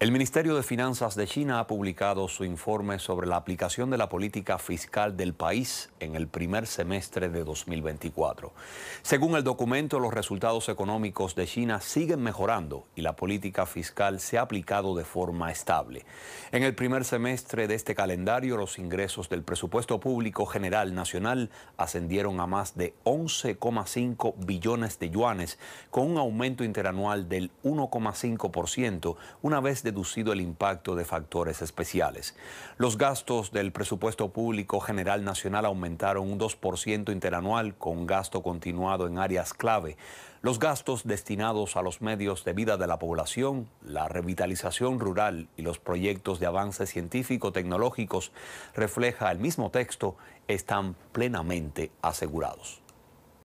El Ministerio de Finanzas de China ha publicado su informe sobre la aplicación de la política fiscal del país en el primer semestre de 2024. Según el documento, los resultados económicos de China siguen mejorando y la política fiscal se ha aplicado de forma estable. En el primer semestre de este calendario, los ingresos del presupuesto público general nacional ascendieron a más de 11,5 billones de yuanes, con un aumento interanual del 1,5%, una vez deducido el impacto de factores especiales. Los gastos del presupuesto público general nacional aumentaron un 2% interanual con gasto continuado en áreas clave. Los gastos destinados a los medios de vida de la población, la revitalización rural y los proyectos de avance científico-tecnológicos, refleja el mismo texto, están plenamente asegurados.